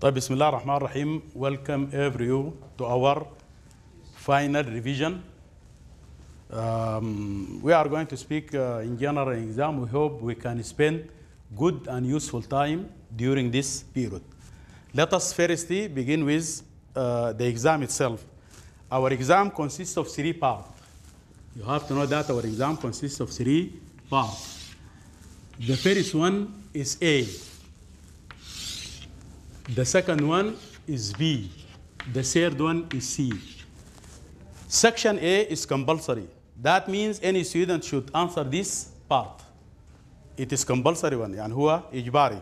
طيب بسم الله الرحمن الرحيم welcome everyone, to our final revision um, we are going to speak uh, in general exam we hope we can spend good and useful time during this period let us firstly begin with uh, the exam itself our exam consists of three parts you have to know that our exam consists of three parts the first one is A the second one is B. The third one is C. Section A is compulsory. That means any student should answer this part. It is compulsory one, and huwa ijbari.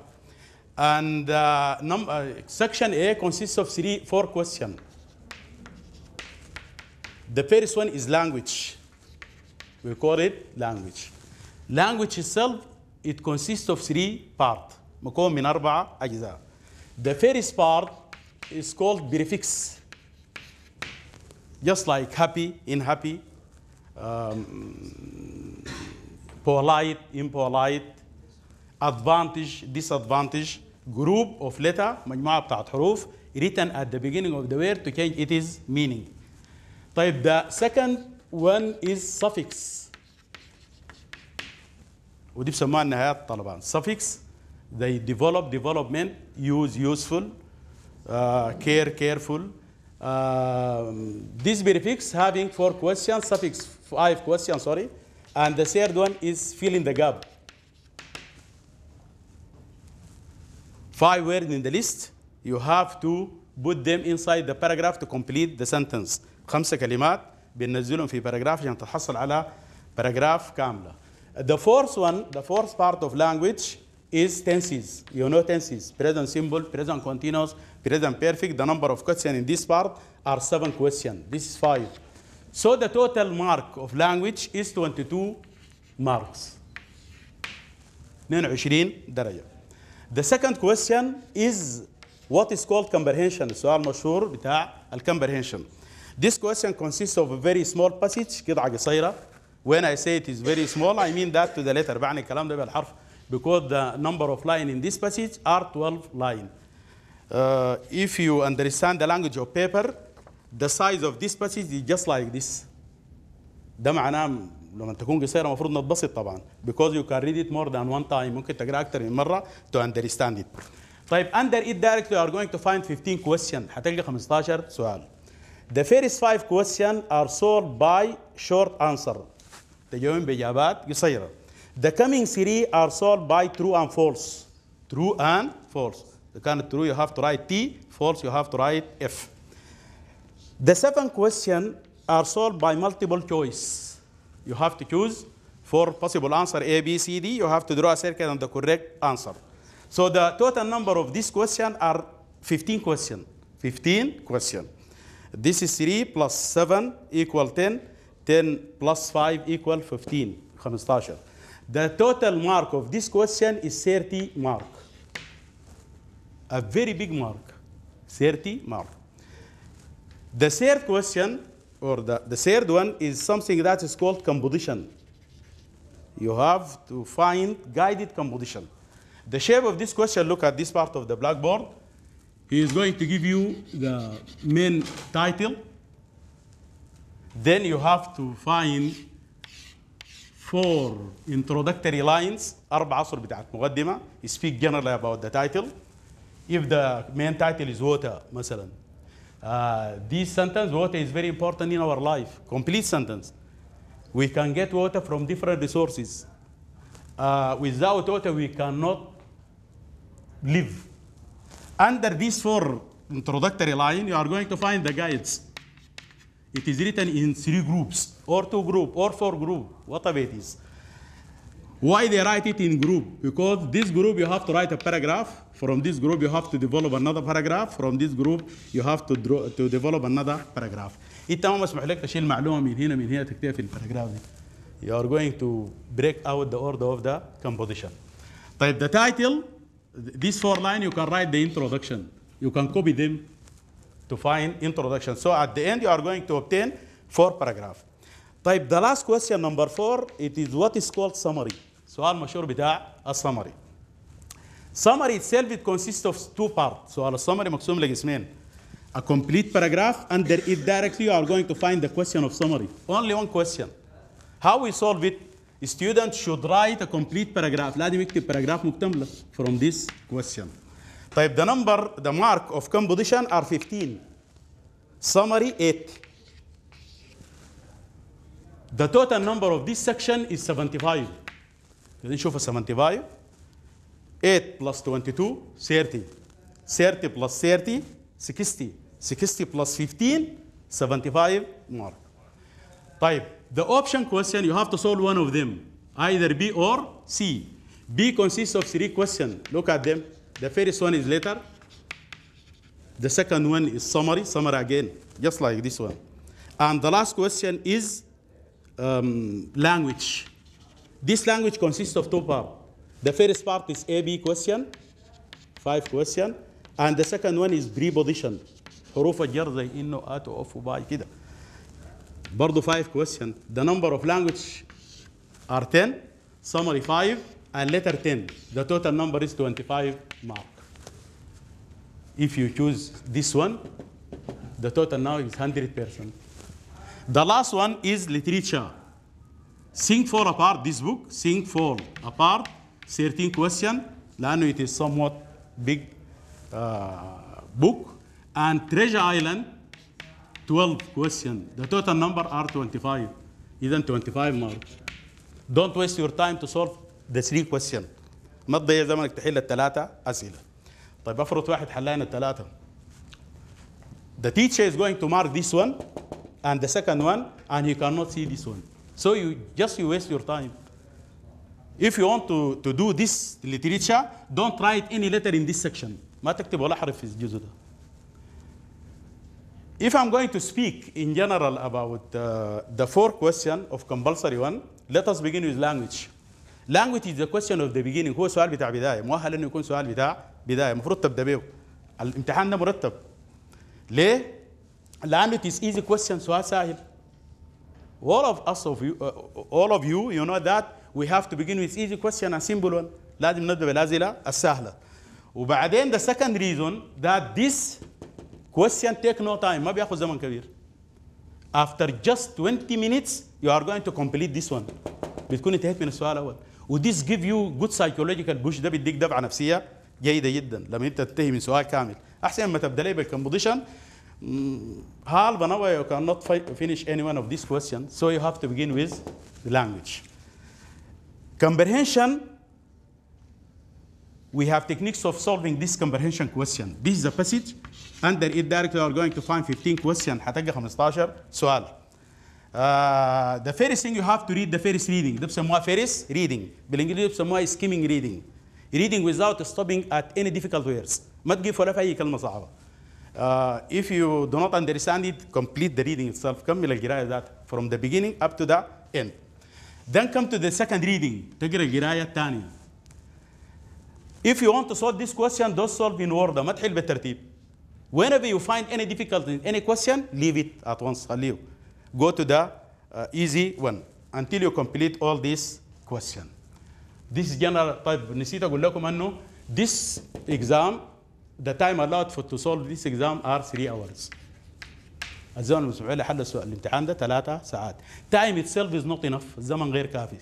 And uh, uh, section A consists of three, four questions. The first one is language. We call it language. Language itself, it consists of three parts. مكون من أربعة أجزاء. The first part is called prefix, just like happy, unhappy, um, polite, impolite, advantage, disadvantage, group of letter, مجموعة بتاعت حروف, written at the beginning of the word to change its meaning. طيب the second one is suffix. ودي بسموها النهايات طلبان suffix they develop development, use useful, uh, care careful. Um, this prefix having four questions, suffix five questions, sorry. And the third one is fill in the gap. Five words in the list, you have to put them inside the paragraph to complete the sentence. خمسة كلمات بننزلهم في paragraph عشان تحصل على paragraph كاملة. The fourth one, the fourth part of language is tenses. You know tenses, present simple, present continuous, present perfect. The number of questions in this part are seven questions. This is five. So the total mark of language is 22 marks. 22 درجة. The second question is what is called comprehension. السؤال المشهور بتاع comprehension. This question consists of a very small passage قطعة قصيرة. When I say it is very small, I mean that to the letter. بعني الكلام ده بالحرف because the number of lines in this passage are 12 lines. Uh, if you understand the language of paper, the size of this passage is just like this. ده معناه لما تكون قصيره المفروض نتبسط طبعا because you can read it more than one time ممكن تقرا اكثر من مره to understand it. طيب under it directly you are going to find 15 questions هتلقى 15 سؤال. The first five questions are solved by short answer. تجاوبين باجابات قصيره. The coming three are solved by true and false. True and false. The kind of true you have to write T, false you have to write F. The seven question are solved by multiple choice. You have to choose for possible answer A, B, C, D. You have to draw a circle on the correct answer. So the total number of these question are 15 question. 15 question. This is 3 plus 7 equal 10. 10 plus 5 equal 15. 15. The total mark of this question is 30 mark. A very big mark, 30 mark. The third question, or the, the third one, is something that is called composition. You have to find guided composition. The shape of this question, look at this part of the blackboard. He is going to give you the main title. Then you have to find four introductory lines أربع أصر بتاعت مقدمة speak generally about the title if the main title is water مثلا uh, this sentence water is very important in our life complete sentence we can get water from different resources uh, without water we cannot live under these four introductory line you are going to find the guides it is written in three groups, or two group, or four group, whatever it is. Why they write it in group? Because this group you have to write a paragraph. From this group you have to develop another paragraph. From this group you have to, draw, to develop another paragraph. انت ما مسموح لك تشيل معلومه من هنا من هنا تكتبها في دي. You are going to break out the order of the composition. طيب the title, this four lines you can write the introduction. You can copy them to find introduction. So at the end, you are going to obtain four paragraph. Type the last question number four it is what is called summary So سؤال مشهور بتاع a summary itself it consists of two parts So سؤال maximum I mean a complete paragraph and there it directly you are going to find the question of summary only one question how we solve it students should write a complete paragraph لازم يكتب paragraph from this question طيب the number the mark of composition are 15 summary 8 the total number of this section is 75 نشوف 75 8 plus 22 30 30 plus 30 60 60 plus 15 75 mark طيب the option question you have to solve one of them either B or C B consists of three questions look at them the first one is letter. The second one is summary, summary again, just like this one. And the last question is um, language. This language consists of two parts. The first part is AB question, five question, and the second one is preposition. حروف الجر زي انه وباي كده. five question. The number of language are 10, summary 5, and letter 10. The total number is 25 mark. If you choose this one, the total now is 100%. The last one is literature. Think Fall Apart, this book, Think Fall Apart, 13 question, لأنه it is somewhat big uh, book. And Treasure Island, 12 question. The total number are 25. Isn't 25 marks. Don't waste your time to solve ذا ثري كويستشن ما تضيع زمنك تحل الثلاثه اسئله طيب افرض واحد حلينا الثلاثه the teacher is going to mark this one and the second one and he cannot see this one so you just you waste your time if you want to, to do this literature don't write any letter in this section ما تكتب ولا حرف في الجزء ده if I'm going to speak in general about uh, the four question of compulsory one let us begin with language language is the question of the beginning هو سؤال بتاع بدايه مؤهل انه يكون سؤال بتاع بدايه المفروض تبدا به الامتحان ده مرتب ليه؟ لانه it is easy question سؤال سهل all of us of you all of you you know that we have to begin with easy question and simple one لازم نبدا بالاسئله السهله وبعدين the second reason that this question take no time ما بياخذ زمن كبير after just 20 minutes you are going to complete this one بتكون انتهيت من السؤال الاول وديس جيف يو جود سايكولوجيكال بوش ده بيديك دفعه نفسيه جيده جدا لما انت تنتهي من سؤال كامل احسن ما تبدا لي بالكومبوزيشن هال بنوا يو كان نوت فينيش اني ون اوف ذيس كويستشن سو يو هاف تو بيجين ويز ذا لانجويج كومبرهنشن We have techniques of solving this comprehension question. This is a passage. Under it directly, we are going to find 15 questions. حتلقى 15 سؤال. Uh, the first thing you have to read the first reading. The بسموها first reading. بالانجليزي بسموها skimming reading. Reading without stopping at any difficult words. ما تجيب ولا في اي كلمه if you do not understand it, complete the reading itself. كمل القرايه ذاتها from the beginning up to the end. Then come to the second reading. تقرا القرايه الثانيه. If you want to solve this question, don't solve in order. ما تحل بالترتيب. Whenever you find any difficulty in any question, leave it at once. خليه. go to the uh, easy one until you complete all these question. This is general طيب نسيت أقول لكم أنه this exam the time allowed for to solve this exam are three hours. الزمن المسموح له حل السؤال الامتحان ده ثلاثة ساعات. Time itself is not enough الزمن غير كافي.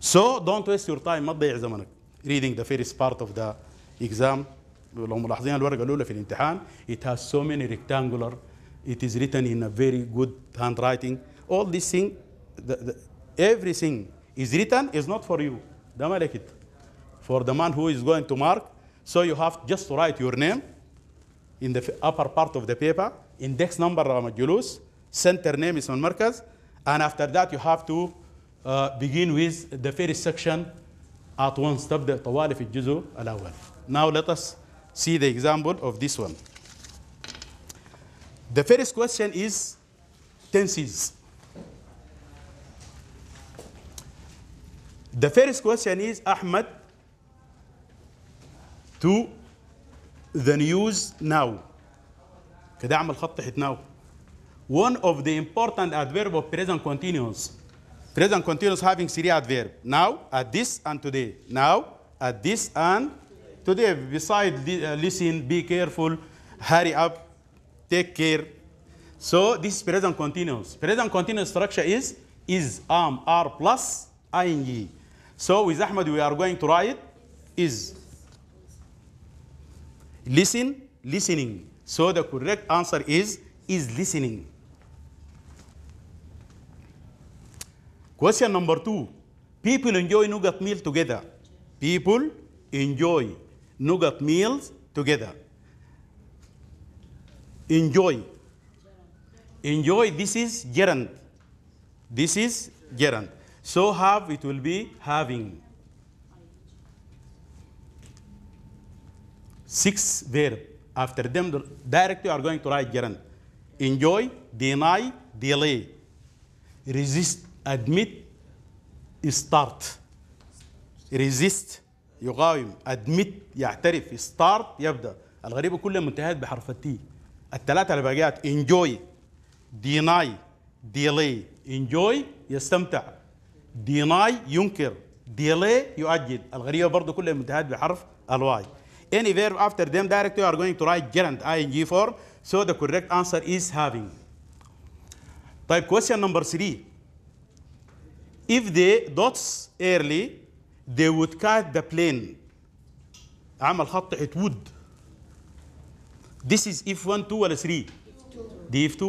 So don't waste your time ما تضيع زمنك. Reading the first part of the exam لو ملاحظين الورقة الأولى في الامتحان it has so many rectangular It is written in a very good handwriting. All this thing, the, the, everything is written is not for you. The malakit. For the man who is going to mark, so you have just to write your name in the upper part of the paper, index number Ramajulus, center name is on Merkaz, and after that you have to uh, begin with the first section at once. تبدأ طوال في الجزء الأول. Now let us see the example of this one. The first question is tenses. The first question is Ahmad to the news now. كده اعمل خط now. One of the important adverb of present continuous. Present continuous having three adverb. Now, at this and today. Now, at this and today. Besides, uh, listen, be careful, hurry up, take care. So this is present continuous. Present continuous structure is is um r plus ing. So with Ahmad we are going to write is listen listening. So the correct answer is is listening. Question number two. People enjoy nougat meal together. People enjoy nougat meals together. enjoy. Enjoy, this is gerund. This is gerund. So have, it will be having. Six verb. After them, directly you are going to write gerund. Enjoy, deny, delay. Resist, admit, start. Resist, يقاوم. admit, يعترف. start, يبدأ. الغريبة كلها منتهيات بحرف T. الثلاثة الباقيات انجوي ديناي ديلي انجوي يستمتع ديناي ينكر ديلي يؤجل الغريبة برضو كلها منتهات بحرف الواي any verb after them direct you are going to write gerund ing form so the correct answer is having طيب question number 3 if they dots early they would cut the plane عمل خط it would This is F1 2 ولا 3 دي F2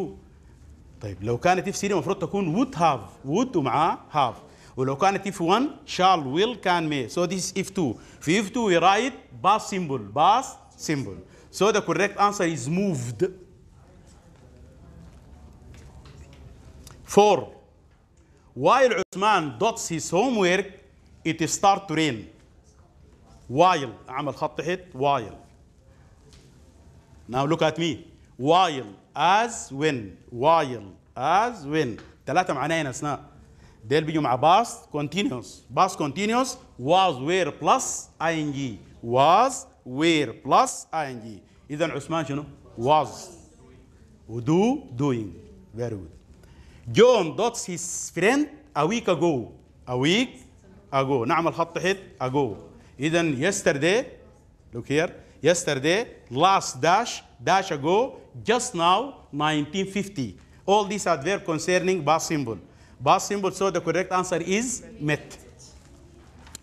طيب لو كانت F3 المفروض تكون would have would ومعاه have ولو كانت F1 shall will can may so this is F2 في F2 we write pass symbol pass symbol so the correct answer is moved 4 while عثمان dots his homework it starts to rain while عمل خط تحت while Now look at me. While, as, when. While, as, when. ثلاثة هنا أثناء. ديل بيجوا مع past continuous. Past continuous was where plus ing. Was where plus ing. إذا عثمان شنو؟ was. do doing. Very good. John dots his friend a week ago. A week ago. نعمل خط تحت ago. إذا yesterday look here yesterday, last dash, dash ago, just now, 1950. All these are there concerning bar symbol. Bar symbol, so the correct answer is met.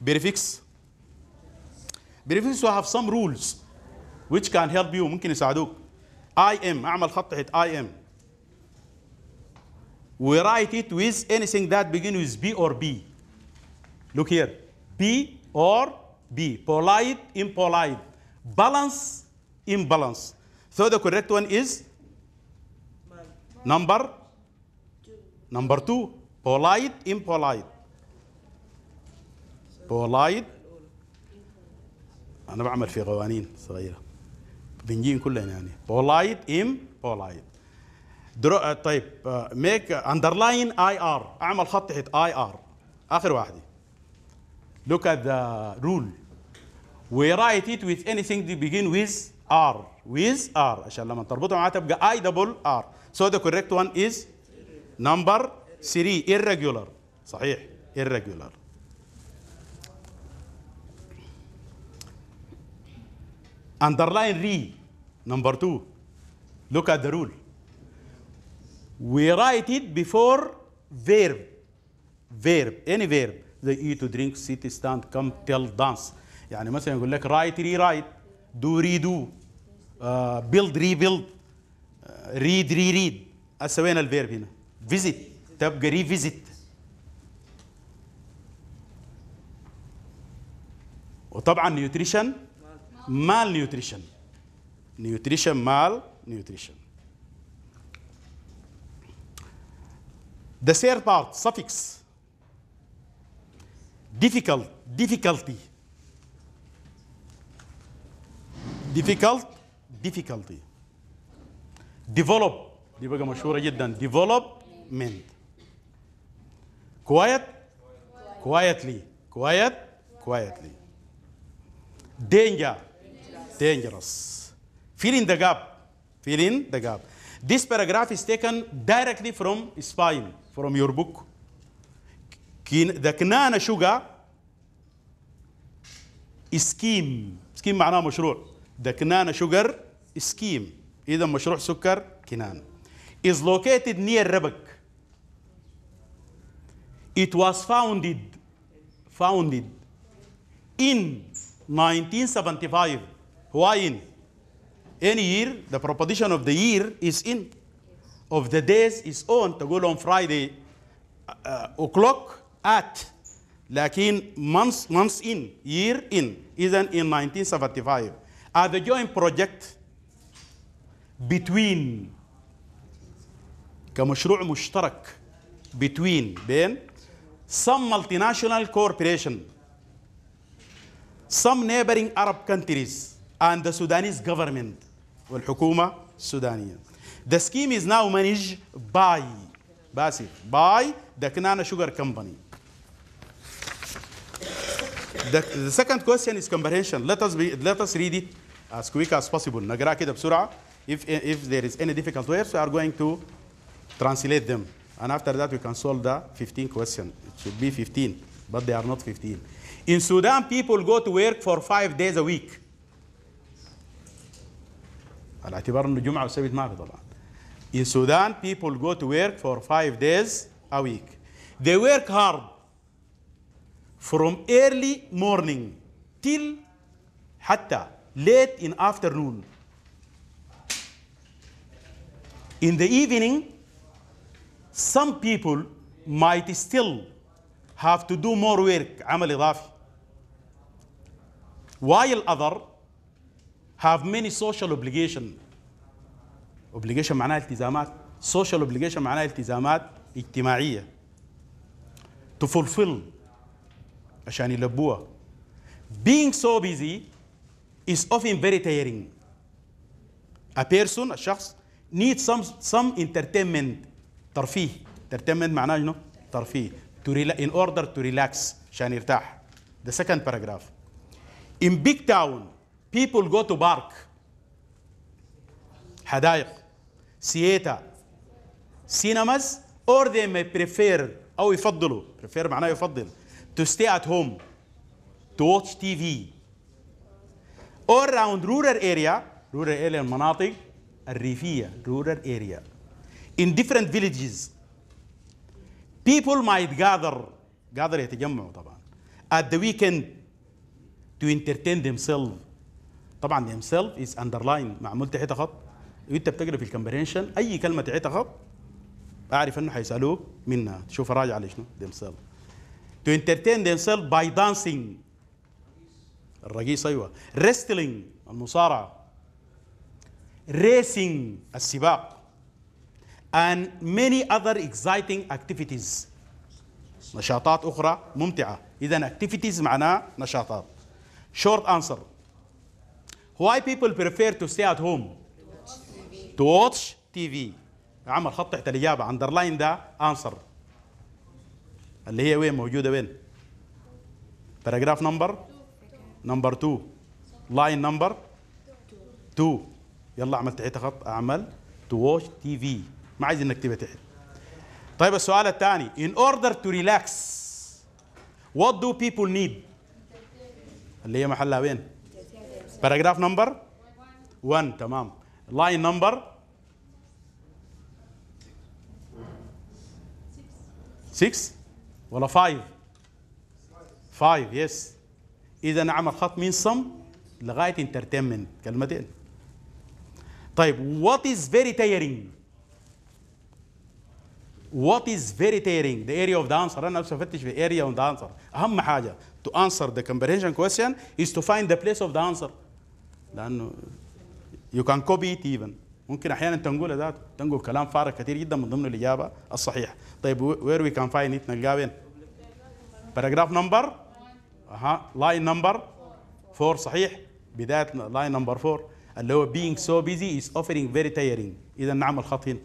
Prefix. Prefix will have some rules which can help you, ممكن يساعدوك. I am, اعمل خط تحت I am. We write it with anything that begins with B or B. Look here. B or B. Polite, impolite. balance imbalance so the correct one is number number two. polite impolite polite انا بعمل في قوانين صغيره بنجين كلنا يعني polite impolite درو... آه، طيب ميك اندرلاين اي ار اعمل خط تحت اي ار اخر واحده لوك ات ذا رول we write it with anything to begin with R with R عشان لما تربطها معاها تبقى I double R so the correct one is number 3 irregular صحيح irregular underline re number 2 look at the rule we write it before verb verb any verb they eat to drink sit stand come tell dance يعني مثلا يقول لك رايت ري رايت دو ري دو بيلد ري بيلد ريد ري ريد هسه وين الفيرب هنا فيزيت تبقى ري فيزيت وطبعا نيوتريشن مال نيوتريشن نيوتريشن مال نيوتريشن The third part, suffix. Difficult, difficulty. difficult difficulty develop دي بقى مشهوره جدا development quiet quietly quiet quietly danger dangerous filling the gap filling the gap this paragraph is taken directly from spine from your book the كنانه sugar scheme scheme معناه مشروع The Kanana sugar scheme, إذا مشروع سكر كنان, is located near Rebek. It was founded, founded in 1975. Why in? Any year, the proposition of the year is in. Of the days is on, to go on Friday uh, uh, o'clock at لكن months months in year in إذن in 1975 are the joint project between كمشروع مشترك between بين some multinational corporation some neighboring Arab countries and the Sudanese government والحكومة السودانية the scheme is now managed by باسي by the Kanana Sugar Company the, the second question is comprehension let us be, let us read it as quick as possible نقرأ كده if, if there is any difficult words we are going to translate them and after that we can solve the 15 question it should be 15 but they are not 15 in Sudan people go to work for five days a week in Sudan people go to work for five days a week they work hard from early morning till hatta late in afternoon. In the evening, some people might still have to do more work, عمل إضافي. While other have many social obligation. obligation معناها التزامات. Social obligation معناها التزامات اجتماعية. To fulfill عشان يلبوها. Being so busy is often very tiring. A person, a شخص needs some, some entertainment ترفيه entertainment معناه شنو؟ ترفيه to in order to relax عشان يرتاح. The second paragraph. In big town people go to park حدائق سياتا. cinemas or they may prefer أو يفضلوا prefer معناه يفضل to stay at home to watch TV all round rural area rural area المناطق الريفية rural area in different villages people might gather gather يتجمعوا طبعا at the weekend to entertain themselves طبعا themselves is underlined معمول تحت خط وانت بتقرا في الكمبريشن اي كلمه تحت خط اعرف انه حيسالوك منها تشوف راجع على شنو themselves to entertain themselves by dancing الرجيس ايوه ريستلينج المصارعه ريسينج السباق and many other exciting activities نشاطات أخرى ممتعة إذا activities معناه نشاطات short answer why people prefer to stay at home to watch TV عمل خط تحت الإجابة underline ده answer اللي هي وين موجودة وين paragraph number نمبر 2 لاين نمبر 2 يلا عملت تحت خط اعمل تو واتش تي في ما عايز انك تبقى تحت طيب السؤال الثاني in order to relax what do people need اللي هي محلها وين باراجراف نمبر 1 تمام لاين نمبر 6 ولا 5 5 يس اذا عمل خط من صم لغايه انترتينمنت كلمتين طيب وات از فيري تايرنج وات از فيري تايرنج ذا اريا اوف ذا انسر انا نفسي افتش في اريا اوف ذا انسر اهم حاجه تو انسر ذا comprehension كويستشن از تو فايند ذا بليس اوف the answer لانه يو كان كوبي ات ايفن ممكن احيانا تنقول ذات تنقل كلام فارغ كثير جدا من ضمن الاجابه الصحيحه طيب وير وي كان فايند ات نلقاه وين باراجراف نمبر اها لاين نمبر 4 صحيح بدايه لاين نمبر 4 اللي هو being so busy is offering very tiring اذا نعم الخط هنا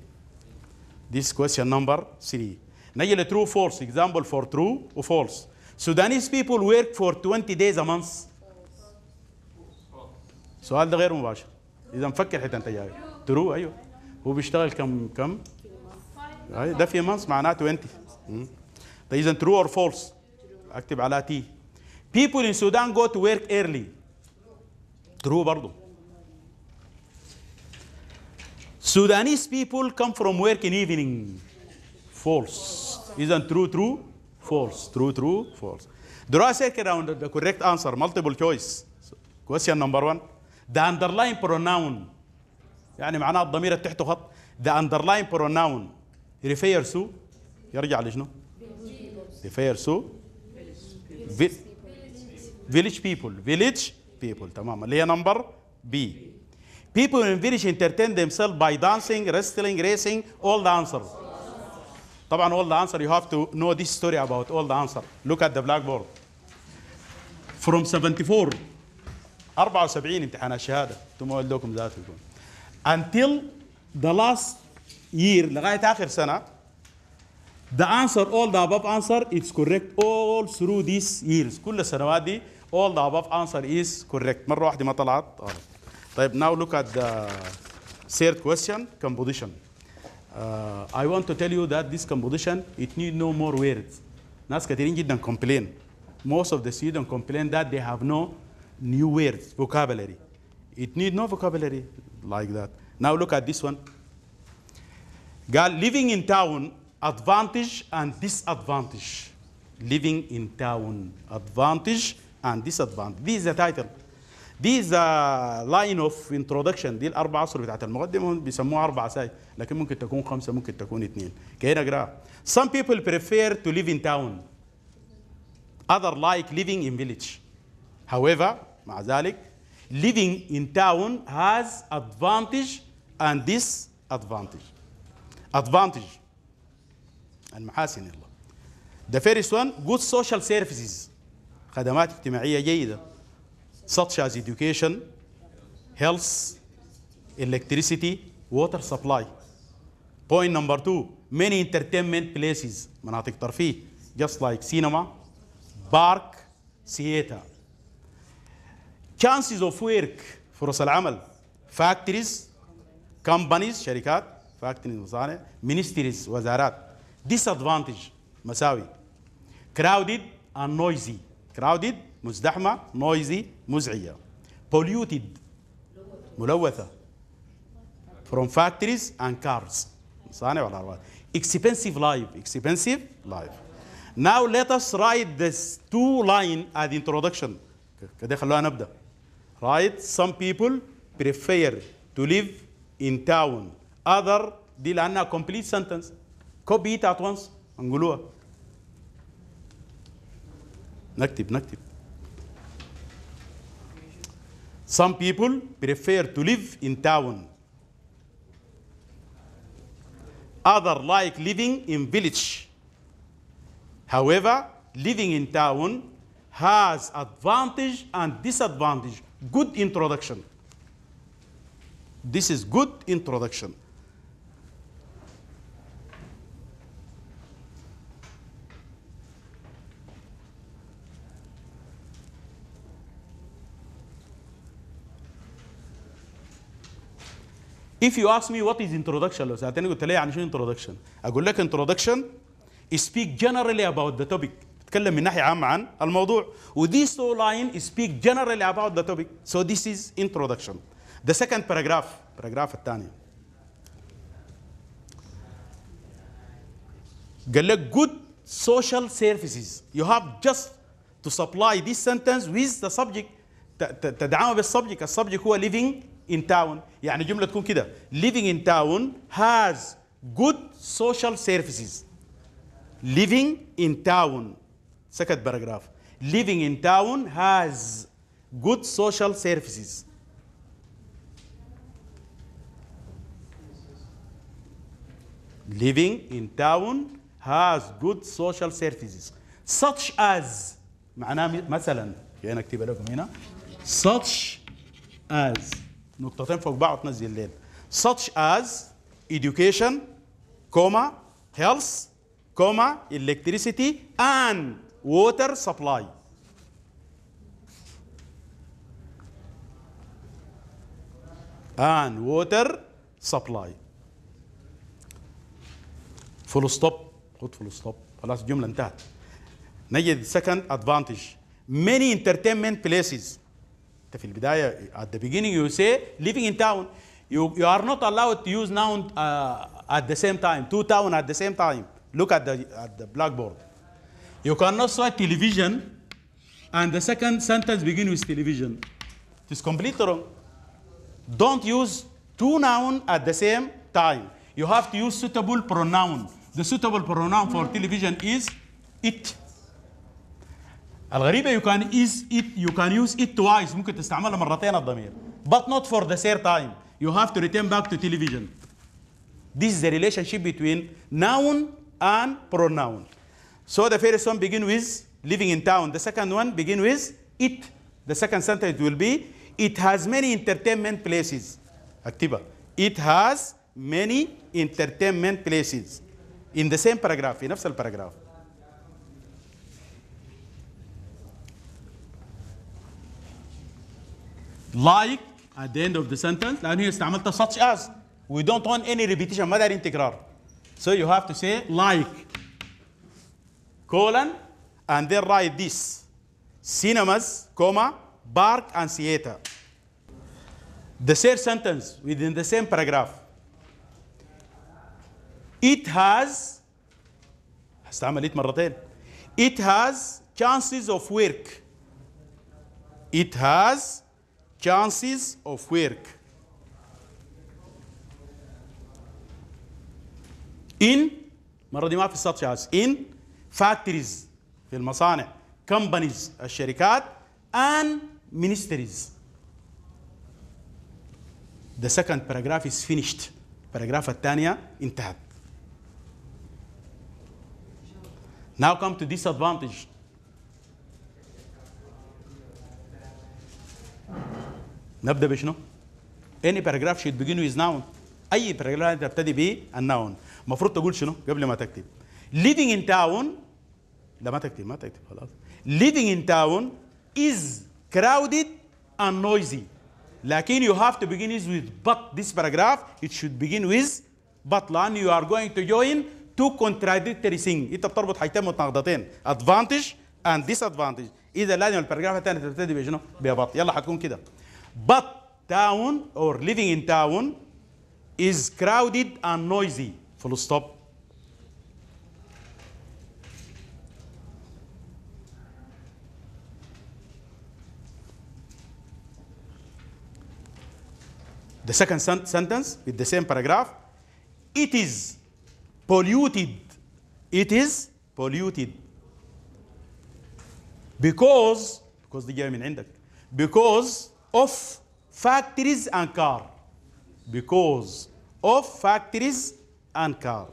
this question number 3 نجي ل true false example for true و false Sudanese people work for 20 days a month سؤال ده غير مباشر اذا مفكر حتى انت جاي ترو ايوه هو بيشتغل كم كم ده في مانث معناه 20 اذا ترو اور فولس اكتب على تي people in Sudan go to work early true برضو Sudanese people come from work in evening false isn't true true false true true false draw a circle around the correct answer multiple choice question number one the underlying pronoun يعني معناه الضمير تحته خط the underlying pronoun refers to يرجع لشنو refers to village people village people تمام اللي هي نمبر بي people in village entertain themselves by dancing wrestling racing all the answers طبعا all the answer you have to know this story about all the answer look at the blackboard from 74 74 امتحان الشهاده انتم اقول ذاتكم until the last year لغايه اخر سنه The answer, all the above answer, it's correct all through these years. كل السنوات دي all the above answer is correct. مرة واحدة ما طلعت. طيب now look at the third question, composition. Uh, I want to tell you that this composition, it need no more words. ناس كثيرين جدا complain. Most of the students complain that they have no new words, vocabulary. It need no vocabulary like that. Now look at this one. Girl living in town advantage and disadvantage living in town advantage and disadvantage this is the title this is the line of introduction دي الاربع اسطر بتاعت المقدمه بيسموها اربع اسايد لكن ممكن تكون خمسه ممكن تكون اثنين كاين اقراها some people prefer to live in town other like living in village however مع ذلك living in town has advantage and disadvantage advantage المحاسن يلا the first one good social services خدمات اجتماعيه جيده such as education health electricity water supply point number two many entertainment places مناطق ترفيه just like cinema park theater chances of work فرص العمل factories companies شركات factories مصانع ministries وزارات disadvantage مساوي crowded and noisy crowded مزدحمة noisy مزعية polluted ملوثة from factories and cars صانع والعربات expensive life expensive life now let us write this two line at introduction كده خلوها نبدأ right some people prefer to live in town other دي لأنها complete sentence Copy it at once انقلوها نكتب نكتب Some people prefer to live in town. Others like living in village. However, living in town has advantage and disadvantage. Good introduction. This is good introduction. If you ask me what is introduction لو سألتني قلت لي يعني شو introduction أقول لك introduction speak generally about the topic تكلم من ناحية عامة عن الموضوع و this two line speak generally about the topic so this is introduction the second paragraph paragraph الثاني قال لك good social services you have just to supply this sentence with the subject تدعمه بالسبجك، السبجك هو living in town يعني جملة تكون كده living in town has good social services living in town second paragraph living in town has good social services living in town has good social services such as معناه مثلا يعني اكتبها لكم هنا such as نقطتين فوق بعض تنزل ليل such as education comma health comma electricity and water supply and water supply full stop خد full stop خلاص الجمله انتهت نجد second advantage many entertainment places في at the beginning you say living in town you, you are not allowed to use noun uh, at the same time two town at the same time look at the, at the blackboard you cannot say television and the second sentence begin with television it is completely wrong don't use two noun at the same time you have to use suitable pronoun the suitable pronoun for television is it الغريبة you can use it you can use it twice ممكن تستعملها مرتين الضمير but not for the third time you have to return back to television this is the relationship between noun and pronoun so the first one begin with living in town the second one begin with it the second sentence will be it has many entertainment places اكتبها it has many entertainment places in the same paragraph the same paragraph like at the end of the sentence لأن هي استعملتها such as we don't want any repetition ما دارين تكرار so you have to say like colon and then write this cinemas comma park and theater the same sentence within the same paragraph it has هستعمل it مرتين it has chances of work it has chances of work in المرة دي ما في سطش هاوس in factories في المصانع companies الشركات and ministries the second paragraph is finished paragraph الثانية انتهت now come to disadvantage نبدا بشنو؟ اني باراجراف شيت بيجين ويز ناون اي باراجراف تبتدي به بيه الناون المفروض تقول شنو قبل ما تكتب leading in town لا ما تكتب ما تكتب خلاص leading in town is crowded and noisy لكن you have to begin with but this paragraph it should begin with but لأن you are going to join two contradictory things انت بتربط حاجتين متناقضتين advantage and disadvantage اذا لازم الباراجراف الثاني تبتدي بشنو؟ ببط يلا حتكون كده But town or living in town is crowded and noisy. Full stop. The second sentence with the same paragraph, it is polluted. It is polluted. Because, because the German ended عندك, because of factories and car. Because of factories and car.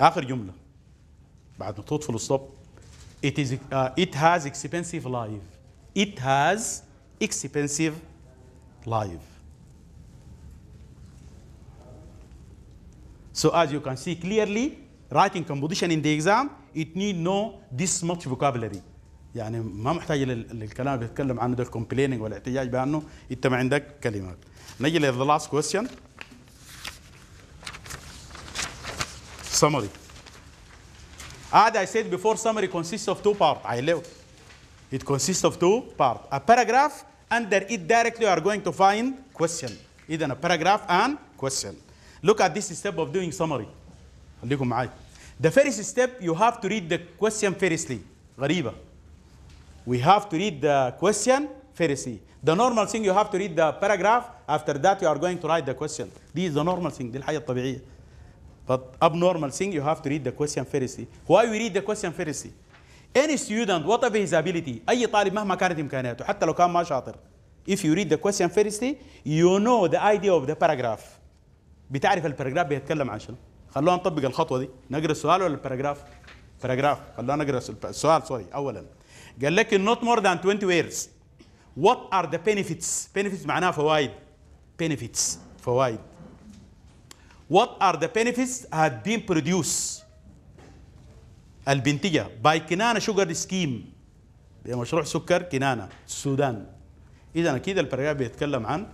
آخر جملة بعد ما تطفل الصب it, is, uh, it has expensive life it has expensive life So as you can see clearly, writing composition in the exam it need no this much vocabulary يعني ما محتاج للكلام اللي بيتكلم عنه ده الكومبليننج والاحتجاج بانه انت ما عندك كلمات نجي لذا لاست كويستشن summary as i said before summary consists of two parts i love it consists of two parts a paragraph under it directly you are going to find question اذا a paragraph and question look at this step of doing summary خليكم معايا The first step, you have to read the question firstly. غريبة. We have to read the question firstly. The normal thing you have to read the paragraph. After that, you are going to write the question. This is the normal thing. دي الحياة الطبيعية. But abnormal thing, you have to read the question firstly. Why we read the question firstly? Any student, whatever his ability, أي طالب مهما كانت إمكانياته حتى لو كان ما شاطر. If you read the question firstly, you know the idea of the paragraph. بتعرف الparagraph بيتكلم عن شنو. خلونا نطبق الخطوه دي نقرا السؤال ولا الباراجراف باراجراف خلونا نقرا السؤال سوري اولا قال لك not more than 20 years what are the benefits benefits معناها فوائد benefits فوائد what are the benefits had been produced البنتية باي كنانة Sugar سكيم مشروع سكر كنانة السودان إذا أكيد الباراجراف بيتكلم عن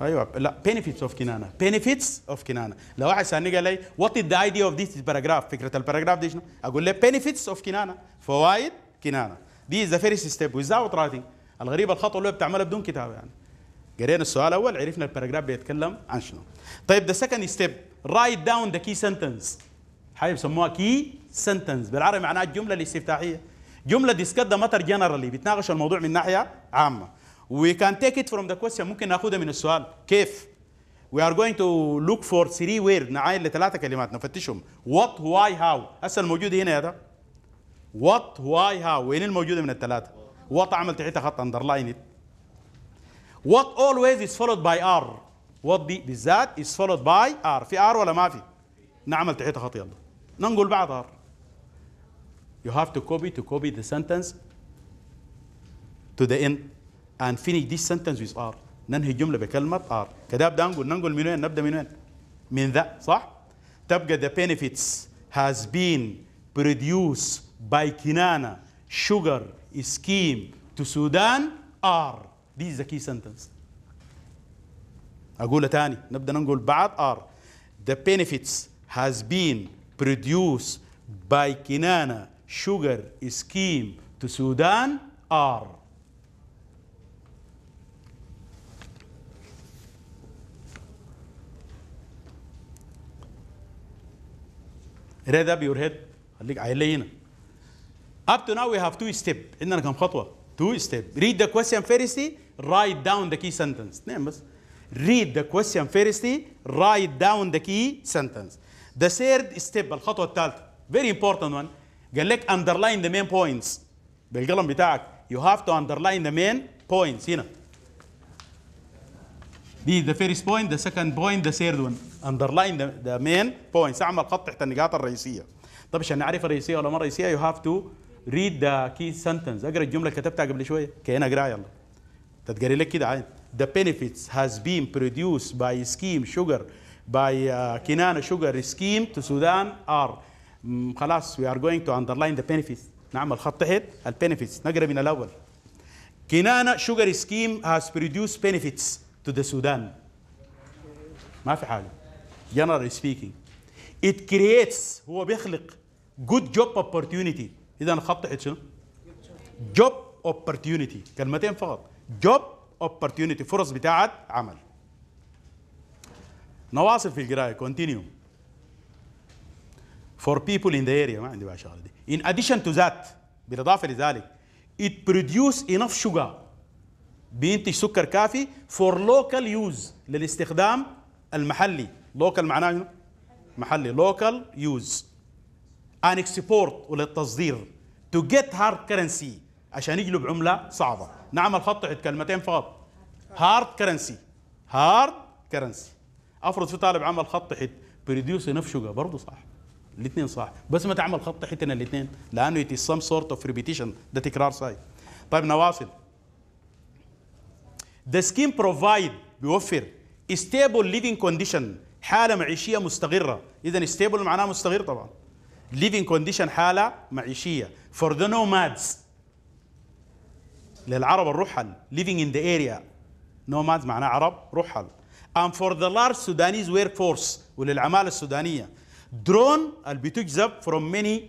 ايوه لا بينيفيتس اوف كنانه بينيفيتس اوف كنانه لو واحد سالني قال لي وات ذا ايديا اوف ذيس باراجراف فكره الباراجراف دي شنو اقول له بينيفيتس اوف كنانه فوائد كنانه دي از ذا فيرست ستيب ويزاوت رايتنج الغريب الخطوه اللي بتعملها بدون كتابه يعني قرينا السؤال الاول عرفنا الباراجراف بيتكلم عن شنو طيب ذا سكند ستيب رايت داون ذا كي سنتنس حاجه بيسموها كي سنتنس بالعربي معناها الجمله الاستفتاحيه جمله ديسكت ذا ماتر جنرالي بتناقش الموضوع من ناحيه عامه We can take it from the question ممكن ناخدها من السؤال كيف؟ We are going to look for three words نعاين لثلاثة كلمات نفتشهم what why how هسه الموجود هنا يا ده what why how وين الموجودة من الثلاثة؟ what عمل تحتها خط underline it what always is followed by r what دي بالذات is followed by r في r ولا ما في؟ نعمل تحتها خط يلا ننقل بعض r you have to copy to copy the sentence to the end and finish this sentence with R ننهي الجملة بكلمة R كده أبدأ نقول ننقل من وين نبدأ من وين من ذا صح تبقى the benefits has been produced by Kinana sugar scheme to Sudan are this is the key sentence أقولها تاني نبدأ ننقل بعد R the benefits has been produced by Kinana sugar scheme to Sudan are read up your head خليك عيلي up to now we have two step عندنا كم خطوه two step read the question firstly write down the key sentence اثنين بس read the question firstly write down the key sentence the third step الخطوه الثالثه very important one قال لك underline the main points بالقلم بتاعك you have to underline the main points هنا is the first point the second point the third one underline the, the main points اعمل خط تحت النقاط الرئيسيه طب عشان نعرف الرئيسيه ولا ما الرئيسيه يو هاف تو ريد ذا كي سنتنس اقرا الجمله اللي كتبتها قبل شويه كأن اقراها يلا تتقري لك كده عين the benefits has been produced by scheme sugar by uh, كنانه sugar scheme to Sudan are mm, خلاص we are going to underline the benefits نعمل خط تحت ال benefits نقرا من الاول كنانه sugar scheme has produced benefits to the Sudan ما في حاجه generally speaking it creates هو بيخلق good job opportunity اذا خط تحت شنو job opportunity كلمتين فقط job opportunity فرص بتاعت عمل نواصل في القرايه continue for people in the area ما عندي بقى شغله دي in addition to that بالاضافه لذلك it produce enough sugar بينتج سكر كافي for local use للاستخدام المحلي لوكال معناه شنو؟ محلي لوكال يوز ان اكسبورت وللتصدير تو جيت هارد كرنسي عشان يجلب عمله صعبه نعمل خط تحت كلمتين فقط هارد كرنسي هارد كرنسي افرض في طالب عمل خط تحت بريديوس نفشقه برضه صح الاثنين صح بس ما تعمل خط تحت هنا الاثنين لانه it سم سورت اوف ريبيتيشن ده تكرار صحيح طيب نواصل ذا سكيم بروفايد بيوفر ستيبل living كونديشن حالة معيشية مستقرة إذا ستيبل معناه مستقر طبعا living condition حالة معيشية for the nomads للعرب الرحل living in the area nomads معناه عرب رحل and for the large Sudanese workforce وللعمالة السودانية drone اللي بتجذب from many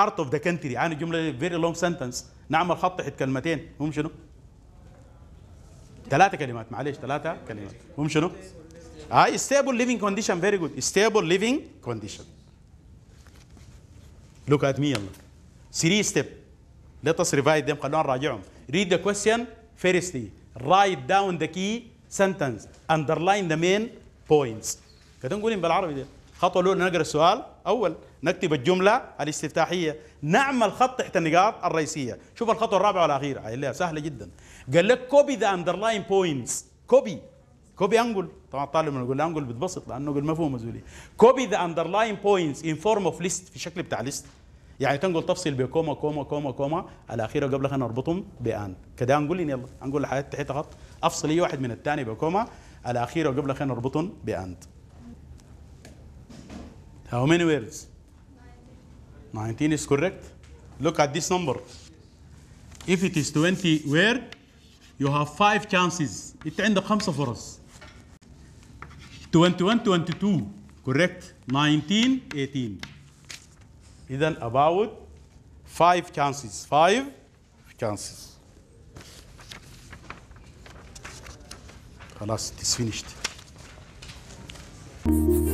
part of the country يعني جملة very long sentence نعمل خط تحت كلمتين هم شنو؟ ثلاثة كلمات معليش ثلاثة كلمات هم شنو؟ اي stable living condition very good stable living condition look at me يلا 3 step let us revise them خلونا نراجعهم read the question firstly write down the key sentence underline the main points كده نقولين بالعربي ده خطوه الاولى نقرا السؤال اول نكتب الجمله الاستفتاحيه نعمل خط تحت النقاط الرئيسيه شوف الخطوه الرابعه والاخيره هي سهله جدا قال لك copy the underline points copy كوبي انجل طبعا الطالب لما يقول انجل بتبسط لانه يقول مفهوم مزولي كوبي ذا اندرلاين بوينتس ان فورم اوف ليست في شكل بتاع ليست يعني تنقل تفصل بكوما كوما كوما كوما الاخيره قبل خلينا نربطهم بان كده انقول يلا انقول الحياه تحت خط افصل اي واحد من الثاني بكوما الاخيره وقبل خلينا نربطهم باند How many words? 19 is correct. Look at this number. If it is 20 word, you have five chances. انت عندك خمسه فرص. 21 22 correct 19 18 اذا about 5 chances 5 chances خلاص it is finished